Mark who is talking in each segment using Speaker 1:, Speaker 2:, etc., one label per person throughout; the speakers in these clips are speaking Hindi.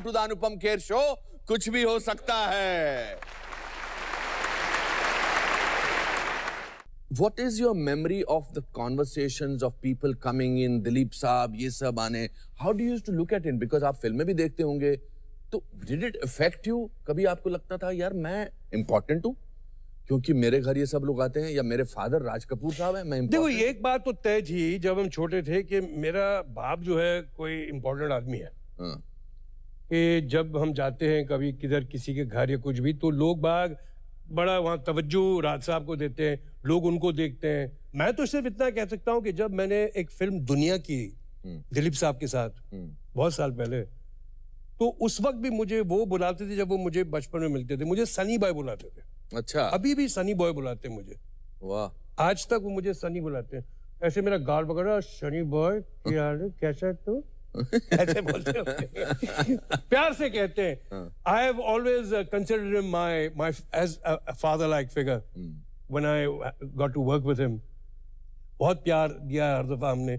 Speaker 1: Welcome to the Anupam Kher show कुछ भी हो सकता है what is your memory of the conversation of people coming in Dilip साहब ये सब आने how do use to look at in because आप फिल्में भी देखते होंगे तो डिड इट अफेक्ट यू कभी आपको लगता था यार मैं इंपॉर्टेंट हूँ क्योंकि मेरे घर ये सब लोग आते हैं या मेरे फादर राज कपूर साहब हैं मैं देखो
Speaker 2: ये एक बात तो तय जी जब हम छोटे थे कि मेरा बाप जो है कोई इम्पोर्टेंट आदमी है हाँ। कि जब हम जाते हैं कभी किधर किसी के घर या कुछ भी तो लोग बाग बड़ा वहाँ तवज्जो राज साहब को देते हैं लोग उनको देखते हैं मैं तो सिर्फ इतना कह सकता हूँ कि जब मैंने एक फिल्म दुनिया की हम्म। दिलीप साहब के साथ हम्म। बहुत साल पहले तो उस वक्त भी मुझे वो बुलाते थे जब वो मुझे बचपन में मिलते थे मुझे सनी बॉय बुलाते थे अच्छा अभी भी सनी बॉय बुलाते हैं मुझे वाह आज तक वो मुझे सनी बुलाते हैं ऐसे मेरा गाल वगैरह सनी बॉय कैसा है तू तो? ऐसे बोलते हो प्यार से कहते हैं I have always considered him my my as a father like figure when I got to work with him बहुत प्यार दिया हर दफा हमने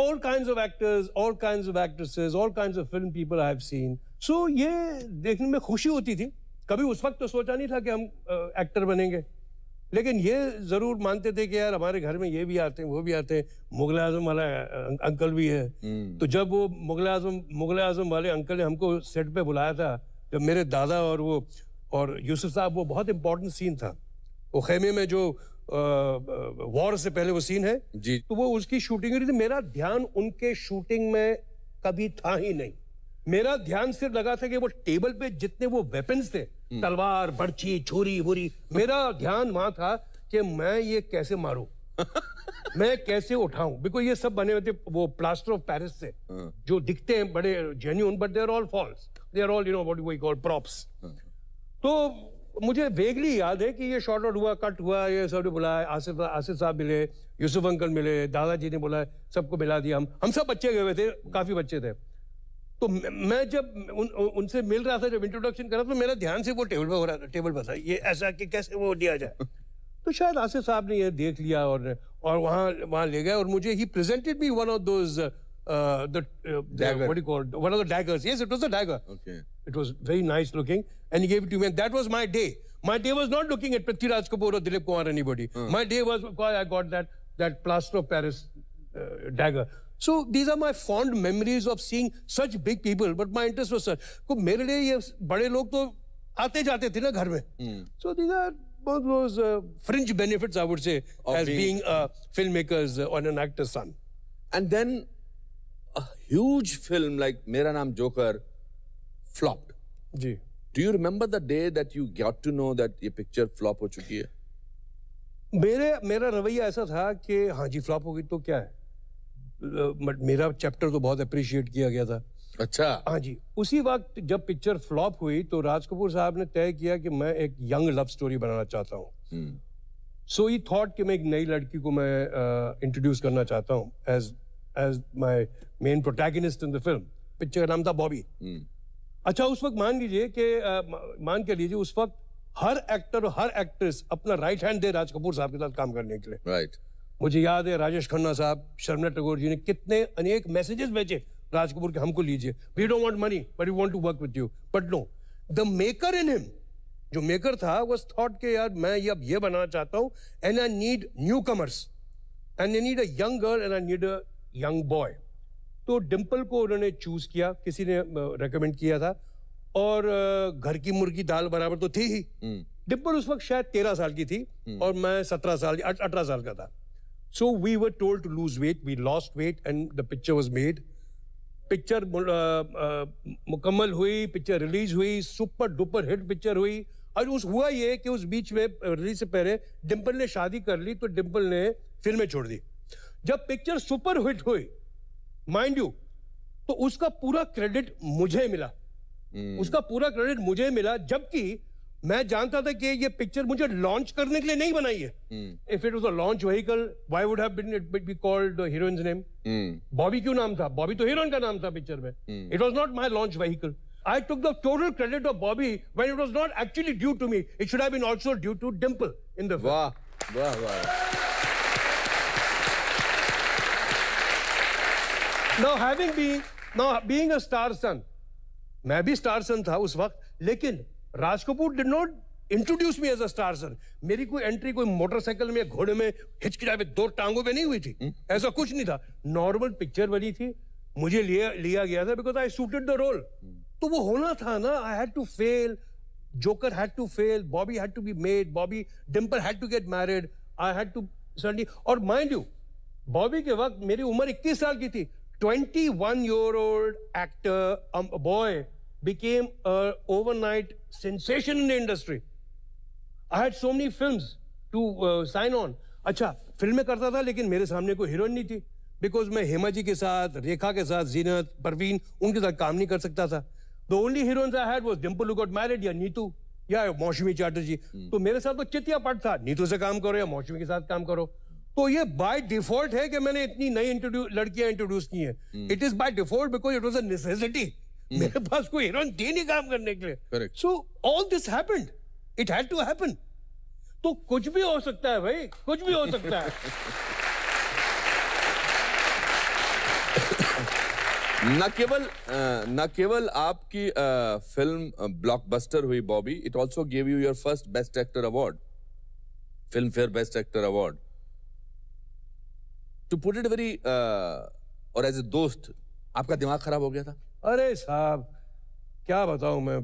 Speaker 2: all kinds of actors all kinds of actresses, all kinds of film people I have seen. So ये देखने में खुशी होती थी कभी उस वक्त तो सोचा नहीं था कि हम एक्टर uh, बनेंगे लेकिन ये ज़रूर मानते थे कि यार हमारे घर में ये भी आते हैं वो भी आते हैं मुगल आजम वाला अं, अंकल भी है हम्म। तो जब वो मुगल आजम मुगल आजम वाले अंकल ने हमको सेट पे बुलाया था जब मेरे दादा और वो और यूसुफ साहब वो बहुत इंपॉर्टेंट सीन था वो खेमे में जो वॉर से पहले वो सीन है जी तो वो उसकी शूटिंग हो रही थी मेरा ध्यान उनके शूटिंग में कभी था ही नहीं मेरा ध्यान सिर्फ लगा था कि वो टेबल पे जितने वो वेपन्स थे हम्म। तलवार बर्ची छुरी वुरी मेरा ध्यान वहां था कि मैं ये कैसे मारू मैं कैसे उठाऊं बिकॉज ये सब बने हुए थे वो प्लास्टर ऑफ पेरिस से हाँ। जो दिखते हैं बड़े genuine but there all false they are all you know what we call props तो मुझे वेगली याद है कि ये शॉर्ट आउट हुआ कट हुआ ये सब ने बुलाया आसिफ आसिफ साहब मिले यूसुफ अंकल मिले दादाजी ने बुलाया सबको मिला दिया हम हम सब बच्चे गए हुए थे काफ़ी बच्चे थे तो मैं जब उन, उनसे मिल रहा था जब इंट्रोडक्शन करा तो मेरा ध्यान से वो टेबल पर हो रहा था टेबल पर था ये ऐसा कि कैसे वो दिया जाए तो शायद आसिफ साहब ने ये देख लिया और और वहाँ वहाँ ले गए और मुझे ही presented me one of those Dilip Kumar anybody my day was I got that plaster of Paris dagger So these are my fond memories of seeing such big people. But my interest was such. मेरे लिए ये बड़े लोग तो आते जाते थे ना घर में. Hmm. So these are both those uh, fringe benefits I would say as being, a uh, filmmaker's or uh, an actor's son. And then a huge film like Mera Naam Joker flopped.
Speaker 1: Ji. Do you remember the day that you got to know that ये picture flop हो चुकी है?
Speaker 2: मेरे मेरा रवैया ऐसा था कि हाँ जी हो गई तो क्या है मेरा चैप्टर तो बहुत अप्रिशिएट किया गया था अच्छा हाँ जी उसी वक्त जब पिक्चर फ्लॉप हुई तो राज कपूर साहब ने तय किया कि मैं एक यंग लव स्टोरी बनाना चाहता हूँ सो ही थॉट कि मैं एक नई लड़की को मैं इंट्रोड्यूस uh, करना चाहता हूँ as as my main protagonist in the film picture का नाम था बॉबी हम्म। अच्छा उस वक्त मान लीजिए कि मान के लीजिए उस वक्त हर एक्टर और हर एक्ट्रेस अपना राइट हैंड दे राज कपूर साहब के साथ काम करने के लिए राइट right. मुझे याद है राजेश खन्ना साहब शर्मला टगोर जी ने कितने अनेक मैसेजेस भेजे राज कपूर के हमको लीजिए we don't want money but we want to work with you but no the maker in him जो मेकर था वो थॉट के यार मैं ये अब ये बनाना चाहता हूँ and I need newcomers and I need a young girl and I need a young boy तो डिम्पल को उन्होंने चूज किया किसी ने रिकमेंड किया था और घर की मुर्गी दाल बराबर तो थी ही डिम्पल हम्म। उस वक्त शायद तेरह साल की थी हम्म। और मैं सत्रह साल अठारह साल का था So we were told to lose weight. We lost weight and the picture was made. Picture मुकम्मल हुई पिक्चर रिलीज हुई सुपर डुपर हिट पिक्चर हुई और उस हुआ ये कि उस बीच में रिलीज uh, से पहले डिम्पल ने शादी कर ली तो डिम्पल ने फिल्में छोड़ दी जब पिक्चर सुपर हिट हुई माइंड यू तो उसका पूरा क्रेडिट मुझे मिला hmm. उसका पूरा क्रेडिट मुझे मिला जबकि मैं जानता था कि ये पिक्चर मुझे लॉन्च करने के लिए नहीं बनाई है if it was a launch vehicle why would have been it be called heroine's name Bobby क्यों नाम था बॉबी तो हीरोइन का नाम था पिक्चर में it was not my launch vehicle I took the total credit of Bobby when it was not actually due to me. It should have been also due to Dimple in the film. Wow. Wow, wow. Now having been now being a star son, मैं भी star son था उस वक्त लेकिन Raj Kapoor did not introduce me as a star sir मेरी कोई एंट्री कोई मोटरसाइकिल में घोड़े में हिचकिचा दो टांगों पे नहीं हुई थी हम्म। ऐसा कुछ नहीं था नॉर्मल पिक्चर बनी थी मुझे लिया लिया गया था because I suited the role तो वो होना था ना I had to fail Joker had to fail Bobby had to be made Bobby Dimple had to get married I had to suddenly और माइंड यू बॉबी के वक्त मेरी उम्र 21 साल की थी 21 one year old actor boy became an overnight sensation in the industry. I had so many films to uh, sign on. अच्छा फिल्में करता था लेकिन मेरे सामने कोई हीरोइन नहीं थी बिकॉज मैं हेमा जी के साथ रेखा के साथ जीनत परवीन उनके साथ काम नहीं कर सकता था the only heroines I had was Dimple got married या नीतू या मौसमी चैटर्जी hmm. तो मेरे साथ तो चितिया पट था नीतू से काम करो या मौसमी के साथ काम करो तो ये बाय डिफॉल्ट है कि मैंने इतनी नई इंट्रोड्यूस लड़कियां इंट्रोड्यूस की हैं it is by default because it was a necessity Hmm. मेरे पास कोई हीरोइन थी नहीं काम करने के लिए correct so all this happened it had to happen तो कुछ भी हो सकता है भाई कुछ भी हो सकता है
Speaker 1: न केवल न केवल आपकी फिल्म ब्लॉकबस्टर हुई Bobby it also gave you your first best actor award Filmfare best actor award to put it very और
Speaker 2: एज ए दोस्त आपका दिमाग खराब हो गया था अरे साहब क्या बताऊं मैं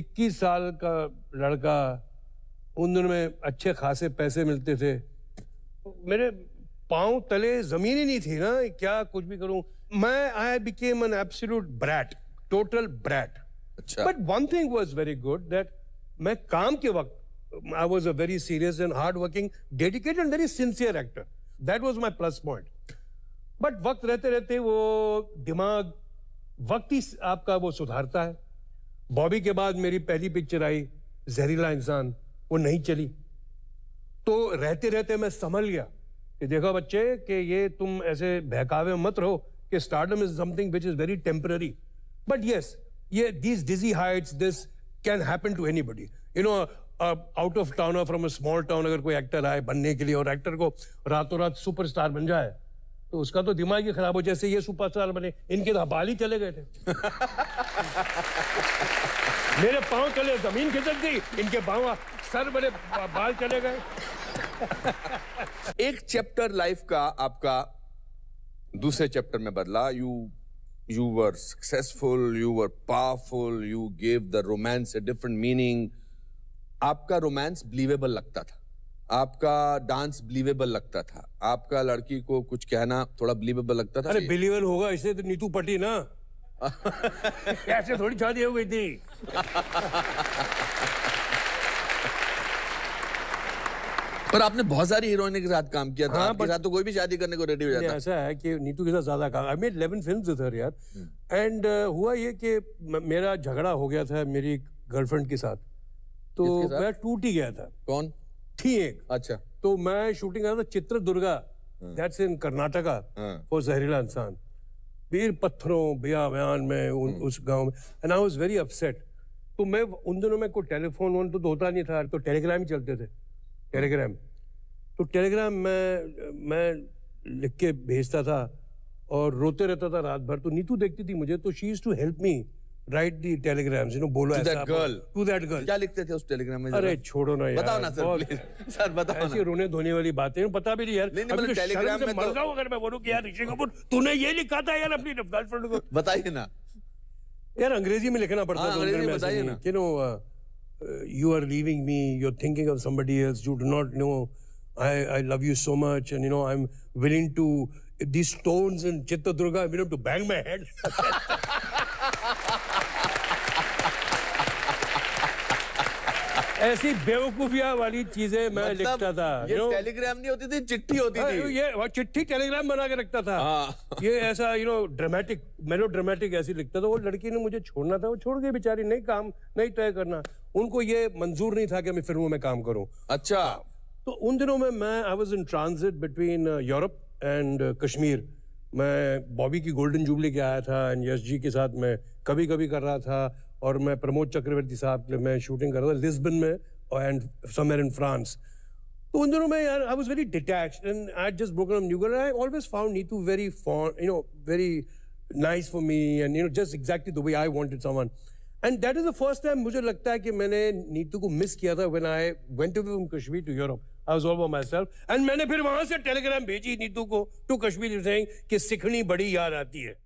Speaker 2: 21 साल का लड़का उन दिन में अच्छे खासे पैसे मिलते थे मेरे पाँव तले जमीन ही नहीं थी ना क्या कुछ भी करूं मैं I became an absolute brat total brat but one thing was very good that मैं काम के वक्त I was a very serious and hard working dedicated and very sincere actor that was my plus point but वक्त रहते रहते वो दिमाग वक्त ही आपका वो सुधारता है बॉबी के बाद मेरी पहली पिक्चर आई जहरीला इंसान वो नहीं चली तो रहते रहते मैं संभल गया कि देखो बच्चे कि ये तुम ऐसे बहकावे मत रहो कि stardom is something which is very temporary but yes ये this dizzy heights this can happen to anybody you know out of town from a small town अगर कोई एक्टर आए बनने के लिए और एक्टर को रातों रात स्टार बन जाए तो उसका तो दिमाग ही खराब हो जैसे ये सुपरस्टार बने इनके तो बाल ही चले गए थे मेरे पाँव चले जमीन खिसक गई इनके पाँव सर बने बाल चले गए एक चैप्टर लाइफ का आपका
Speaker 1: दूसरे चैप्टर में बदला you you were successful you were powerful you gave the romance a different meaning आपका रोमांस बिलीवेबल लगता था आपका डांस बिलीवेबल लगता था आपका लड़की को कुछ कहना थोड़ा बिलीवेबल लगता था अरे बिलीवेबल
Speaker 2: होगा इसे तो नीतू पटी ना ऐसे थोड़ी शादी हो गई थी पर आपने
Speaker 1: बहुत सारी हीरोइन के
Speaker 2: साथ काम किया था हाँ, आपके साथ तो कोई भी शादी करने को रेडी हो जाता ऐसा है कि नीतू के साथ ज्यादा काम आई मेड इलेवन फिल्म यार एंड हम्म। uh, हुआ ये कि मेरा झगड़ा हो गया था मेरी गर्लफ्रेंड के साथ तो मैं टूट ही गया था कौन थी एक अच्छा तो मैं शूटिंग कर रहा था Chitradurga that's in Karnataka for Zehreela Insaan वीर पत्थरों बिया बयान में हाँ। उस गांव में and I was very upset तो मैं उन दिनों में कोई टेलीफोन वोन तो होता नहीं था तो टेलीग्राम ही चलते थे टेलीग्राम तो टेलीग्राम में मैं लिख के भेजता था और रोते रहता था रात भर तो नीतू देखती थी मुझे तो she is to help me write the telegram you know बोलो to that girl to that girl क्या लिखते थे उस टेलीग्राम में अरे छोड़ो ना यार बताओ ना सर प्लीज सर बताओ ऐसी रोने धोने वाली बातें पता भी नहीं यार नहीं मतलब टेलीग्राम तो में मर तो- जाऊं अगर मैं बोलूं कि यार ऋषि कपूर तूने ये लिखा था यार अपनी गर्लफ्रेंड को बताइए ना यार अंग्रेजी में लिखना पड़ता है हाँ, अंग्रेजी में बताइए ना you know you are leaving me you are thinking of somebody else you do not know I I love you so much and you know I am willing to these stones in Chitradurga I mean, to bang my head. ऐसी बेवकूफिया वाली चीजें मैं मतलब लिखता था ये टेलीग्राम नहीं होती थी चिट्ठी होती हाँ, थी ये चिट्ठी टेलीग्राम बना के रखता था हाँ। ये ऐसा you know dramatic melodramatic ऐसी लिखता था वो लड़की ने मुझे छोड़ना था वो छोड़ गई बेचारी नहीं काम नहीं तय करना उनको ये मंजूर नहीं था कि मैं फिल्मों में काम करूँ अच्छा तो उन दिनों में मैं I was in transit between Europe and Kashmir मैं बॉबी की गोल्डन जुबली के आया था एंड यश जी के साथ मैं कभी कभी कर रहा था और मैं प्रमोद चक्रवर्ती साहब के मैं शूटिंग कर रहा था लिस्बन में एंड समर इन फ्रांस तो उन दिनों में I was very detach and I just broken up I always found Neetu very you know very nice for me and you know just exactly Dubai I wanted someone and that is the first time मुझे लगता है कि मैंने नीतू को मिस किया था when I went to from Kashmir to Europe I was all by myself and मैंने फिर वहां से टेलीग्राम भेजी नीतू को टू कश्मीर सेइंग कि सीखनी बड़ी याद आती है